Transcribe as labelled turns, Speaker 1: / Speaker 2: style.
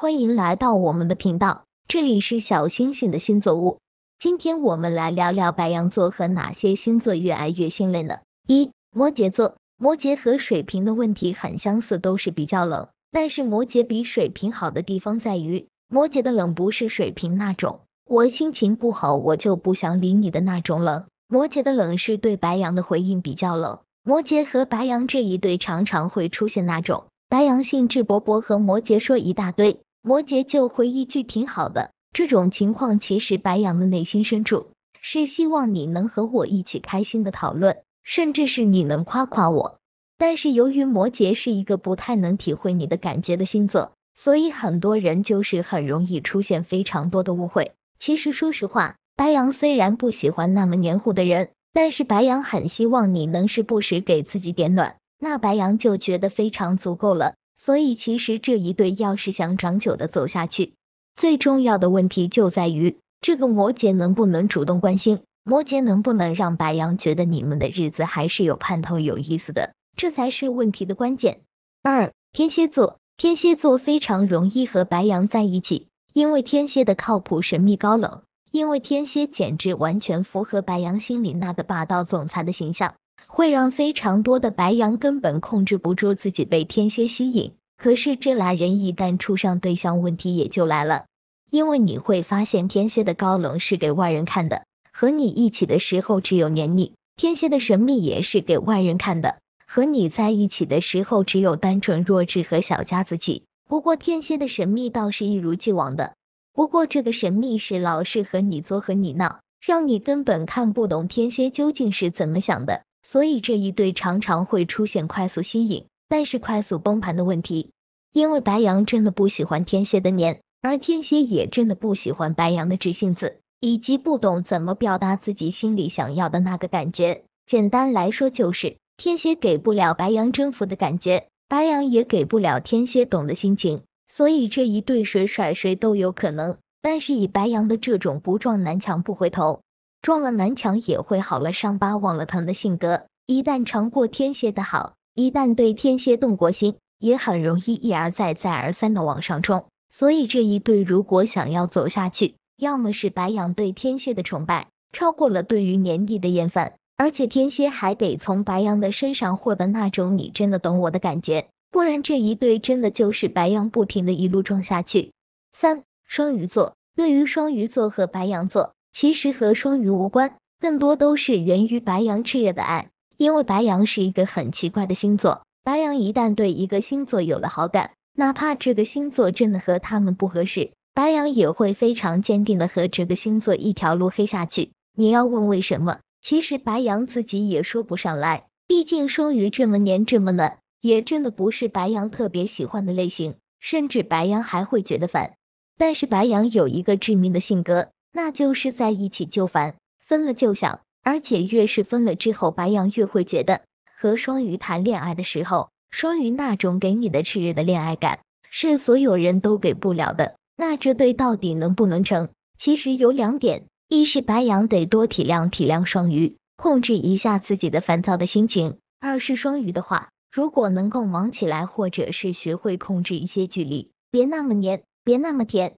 Speaker 1: 欢迎来到我们的频道，这里是小星星的星座屋。今天我们来聊聊白羊座和哪些星座越爱越心累呢？一、摩羯座。摩羯和水瓶的问题很相似，都是比较冷。但是摩羯比水瓶好的地方在于，摩羯的冷不是水瓶那种，我心情不好我就不想理你的那种冷。摩羯的冷是对白羊的回应，比较冷。摩羯和白羊这一对常常会出现那种白羊兴致勃勃和摩羯说一大堆。摩羯就回一句挺好的，这种情况其实白羊的内心深处是希望你能和我一起开心的讨论，甚至是你能夸夸我。但是由于摩羯是一个不太能体会你的感觉的星座，所以很多人就是很容易出现非常多的误会。其实说实话，白羊虽然不喜欢那么黏糊的人，但是白羊很希望你能时不时给自己点暖，那白羊就觉得非常足够了。所以，其实这一对要是想长久的走下去，最重要的问题就在于这个摩羯能不能主动关心，摩羯能不能让白羊觉得你们的日子还是有盼头、有意思的，这才是问题的关键。二，天蝎座，天蝎座非常容易和白羊在一起，因为天蝎的靠谱、神秘、高冷，因为天蝎简直完全符合白羊心里那个霸道总裁的形象。会让非常多的白羊根本控制不住自己被天蝎吸引，可是这俩人一旦处上对象，问题也就来了，因为你会发现天蝎的高冷是给外人看的，和你一起的时候只有黏腻；天蝎的神秘也是给外人看的，和你在一起的时候只有单纯、弱智和小家子气。不过天蝎的神秘倒是一如既往的，不过这个神秘是老是和你作和你闹，让你根本看不懂天蝎究竟是怎么想的。所以这一对常常会出现快速吸引，但是快速崩盘的问题。因为白羊真的不喜欢天蝎的黏，而天蝎也真的不喜欢白羊的直性子，以及不懂怎么表达自己心里想要的那个感觉。简单来说，就是天蝎给不了白羊征服的感觉，白羊也给不了天蝎懂的心情。所以这一对谁甩谁都有可能。但是以白羊的这种不撞南墙不回头。撞了南墙也会好了伤疤忘了疼的性格，一旦尝过天蝎的好，一旦对天蝎动过心，也很容易一而再再而三的往上冲。所以这一对如果想要走下去，要么是白羊对天蝎的崇拜超过了对于年底的厌烦，而且天蝎还得从白羊的身上获得那种你真的懂我的感觉，不然这一对真的就是白羊不停的一路撞下去。三双鱼座对于双鱼座和白羊座。其实和双鱼无关，更多都是源于白羊炽热的爱。因为白羊是一个很奇怪的星座，白羊一旦对一个星座有了好感，哪怕这个星座真的和他们不合适，白羊也会非常坚定的和这个星座一条路黑下去。你要问为什么？其实白羊自己也说不上来，毕竟双鱼这么黏这么暖，也真的不是白羊特别喜欢的类型，甚至白羊还会觉得烦。但是白羊有一个致命的性格。那就是在一起就烦，分了就想，而且越是分了之后，白羊越会觉得和双鱼谈恋爱的时候，双鱼那种给你的炽热的恋爱感是所有人都给不了的。那这对到底能不能成？其实有两点：一是白羊得多体谅体谅双鱼，控制一下自己的烦躁的心情；二是双鱼的话，如果能够忙起来，或者是学会控制一些距离，别那么黏，别那么甜。